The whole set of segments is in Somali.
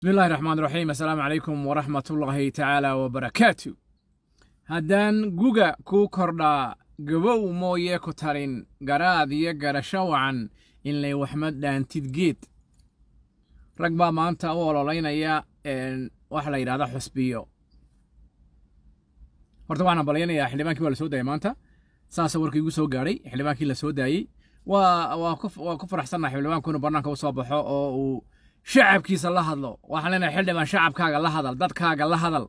bismi illahi raxmaan raxiim assalaamu calaykum waraxmatullaahi tacaala wabarakaatu haddaan guga kuu kordhaa gabow mooyee ku tarin garaad iyo garasho wacan inlay waxma dhaantid geed rag baa maanta u ololeynaya waxa la yidhahda xusbiyo horta waxaan hambalyanayaa xildhibaankii waa la soo daayay maanta saasa warkii igu soo gaadhay xildhibaankii la soo daayey waa ku faraxsannaha xildhibaankuna bannaanka u soo baxo oo uu شعب كيس الله هذلو وحلينا حلد من شعب كاج الله هذل دت كاج الله هذل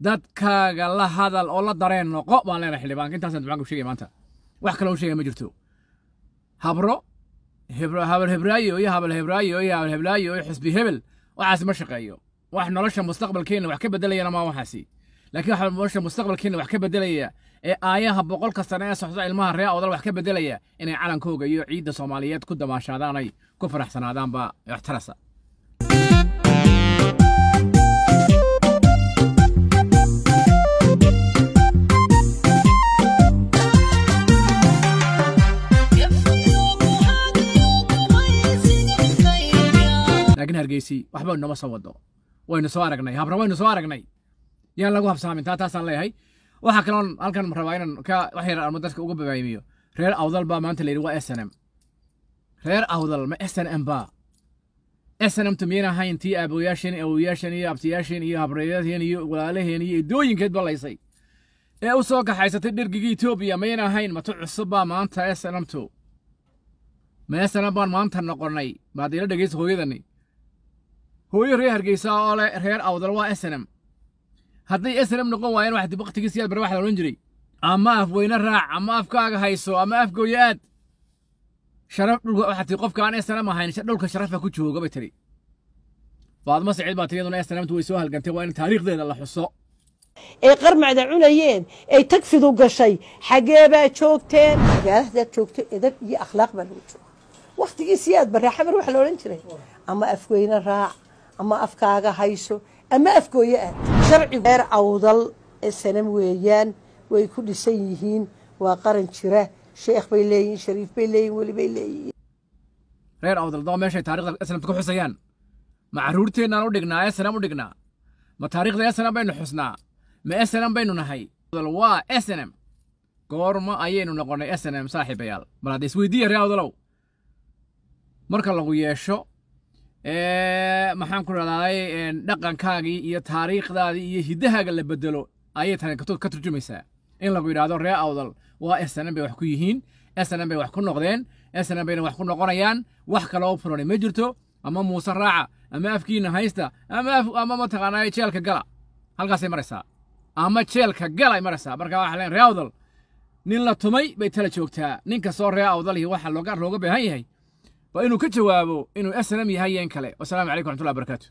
دت كاج الله هذل الله دارين قب علينا حلد بانك انت هسه تبانك بشيء ما انت واحد كلام شيء ما جرتوا هبرو هبرو هبر هبرايو يا هبر هبرايو يا هبر هبرايو يحس بهبل وعاس مشقيو واحد نرش المستقبل كين وحكي بدلي انا ما وحاسي لكن واحد نرش المستقبل كين وحكي بدلي آيها آية بقول كسرنا سحزة المهر رأى وضل وحكي بدلي إن علن كوجي يعيد الصوماليات كده ما شاذاني كفر حسن هذا با يحترسه taagan hargeysi waxba inama soo wado waynu soo aragnay habra waynu soo aragnay yaan lagu habsaamin taa taasaan leeyahay waxaa kaloon halkan rabaa inaan ka wax yar armo dadka uga babaamiyo reer awdal baa maanta la yidhi waa s n m reer awdal ma s n m baa s n m tu miyana ahayn tii aaboyaasheen awoyaasheen iyo abtiyaasheen iyo habreyadaheen iyo walaalaheen iyo idooyinkeed ba laysay ee u soo kaxaysatay dhergiga etoobiya mayana ahayn matu cusub baa maanta s n m tu ma s n m baan maanta noqonay maad ila dhegeysa hooyadani hooyo reer hargeysa oo leh reer awdal waa snm hadday snm noqon waayeen waxad baktigiisiyaad bar waxaa odhan jiray ama af weyne raac ama afkaaga hayso ama afgooyo aad sharaf dhulka waxaa tii qofka aan snm ahayn dhulka sharafa ku jooga bay tiri faadmo saciid baa tiri iyaduna snmtu way soo halgantay waa in taariikhdeeda la xuso ay qarmacda cunayeen ay tagfidu gashay xagee baa joogteen magaalahadaad joogto edab iyo akhlaaq baa lagu jooga wakhtigiisiyaad baraaxamar waxa la odhan jiray ama afweyne raac ama afkaaga hayso ama afgooye ah sharcigu reer awdal sanam weeyaan way ku dhisan yihiin waa qaran jira sheekh bay leeyihiin shariif bay leeyihin welibay leeyihiin reer awdal doo meeshay taarikhda islamta ku xusayaan ma caruurteennaan u dhignaa esnam u dhignaa ma taarikhda esnam baynu xusnaa ma esnam baynu nahay waa esnam goorma ayaynu noqonay esnam saaxiibayaal bal hadda isweydiiya reer awdalow marka lagu yeesho maxaan ku raday dhaqankaagii iyo taariikhdaadii iyo hiddahaaga la bedelo ayay tani ka turjumaysaa in lagu yidhaahdo ree awdal waa snm bay wax ku yihiin snm bay wax ku noqdeen snm bayna wax ku noqonayaan wax kale oo furani ma jirto ama muuse raaca ama afkiina haysta ama mataqaana jeelka gala halkaasay maraysaa ama jeelka gala ay maraysaa marka waxa leen ree awdal nin la tumay bay tala joogtaa ninka soo ree awdal iyo waxa looga baahan yahay waa inuu ka jawaabo inuu aslam yahay yeen kale wasalaamu calaykum raxmatullahi barakaatu